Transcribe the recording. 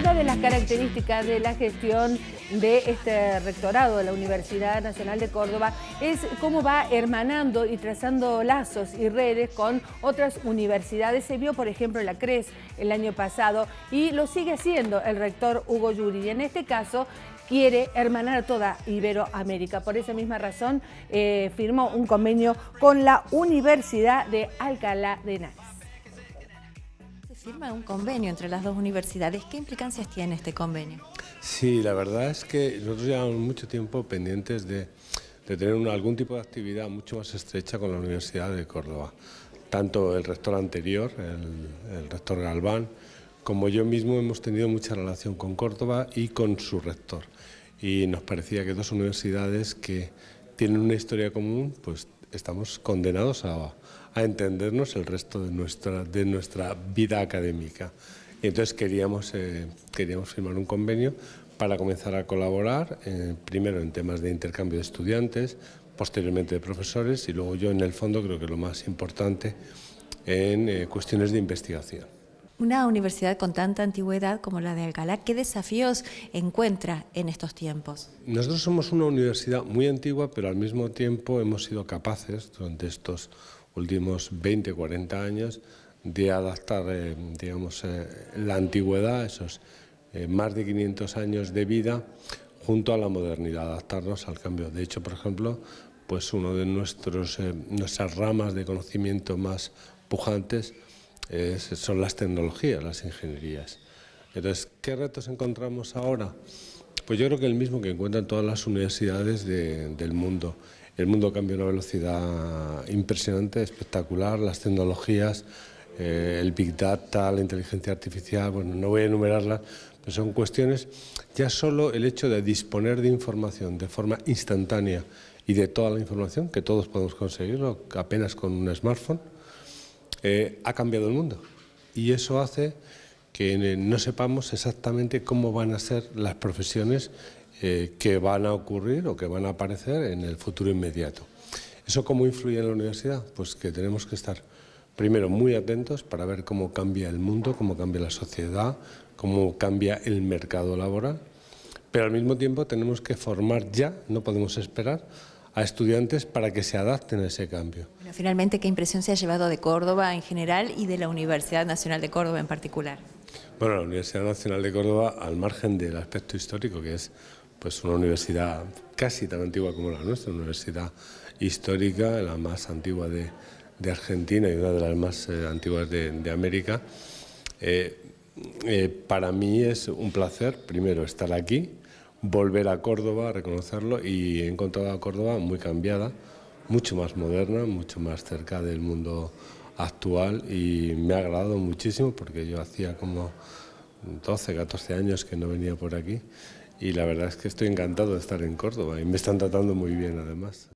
una de las características de la gestión de este rectorado de la Universidad Nacional de Córdoba es cómo va hermanando y trazando lazos y redes con otras universidades. Se vio, por ejemplo, la CRES el año pasado y lo sigue haciendo el rector Hugo Yuri. Y en este caso quiere hermanar toda Iberoamérica. Por esa misma razón eh, firmó un convenio con la Universidad de Alcalá de Henares firma un convenio entre las dos universidades. ¿Qué implicancias tiene este convenio? Sí, la verdad es que nosotros llevamos mucho tiempo pendientes de, tener algún tipo de actividad mucho más estrecha con la Universidad de Córdoba. Tanto el rector anterior, el rector Galván, como yo mismo hemos tenido mucha relación con Córdoba y con su rector. Y nos parecía que dos universidades que tienen una historia común, pues estamos condenados a, a entendernos el resto de nuestra, de nuestra vida académica. entonces queríamos, eh, queríamos firmar un convenio para comenzar a colaborar, eh, primero en temas de intercambio de estudiantes, posteriormente de profesores y luego yo en el fondo creo que lo más importante en eh, cuestiones de investigación. Una universidad con tanta antigüedad como la de Alcalá, ¿qué desafíos encuentra en estos tiempos? Nosotros somos una universidad muy antigua, pero al mismo tiempo hemos sido capaces durante estos últimos 20, 40 años de adaptar, eh, digamos, eh, la antigüedad, esos eh, más de 500 años de vida, junto a la modernidad, adaptarnos al cambio. De hecho, por ejemplo, pues uno de nuestros, nuestras ramas de conocimiento más pujantes son las tecnologías, las ingenierías. Entonces, ¿qué retos encontramos ahora? Pues yo creo que el mismo que encuentran todas las universidades del mundo el mundo cambia a una velocidad impresionante, espectacular, las tecnologías, eh, el Big Data, la inteligencia artificial, bueno, no voy a enumerarlas, pero son cuestiones, ya solo el hecho de disponer de información de forma instantánea y de toda la información, que todos podemos conseguirlo apenas con un smartphone, eh, ha cambiado el mundo. Y eso hace que eh, no sepamos exactamente cómo van a ser las profesiones eh, que van a ocurrir o que van a aparecer en el futuro inmediato. ¿Eso cómo influye en la universidad? Pues que tenemos que estar primero muy atentos para ver cómo cambia el mundo, cómo cambia la sociedad, cómo cambia el mercado laboral, pero al mismo tiempo tenemos que formar ya, no podemos esperar a estudiantes para que se adapten a ese cambio. finalmente, ¿qué impresión se ha llevado de Córdoba en general y de la Universidad Nacional de Córdoba en particular? Bueno, la Universidad Nacional de Córdoba, al margen del aspecto histórico, que es pues una universidad casi tan antigua como la nuestra, una universidad histórica, la más antigua de, Argentina y una de las más eh, antiguas de, América. Eh, eh, para mí es un placer, primero, estar aquí, volver a Córdoba, reconocerlo, y he encontrado a Córdoba muy cambiada, mucho más moderna, mucho más cerca del mundo actual, y me ha agradado muchísimo porque yo hacía como 12, 14 años que no venía por aquí y la verdad es que estoy encantado de estar en Córdoba y me están tratando muy bien además.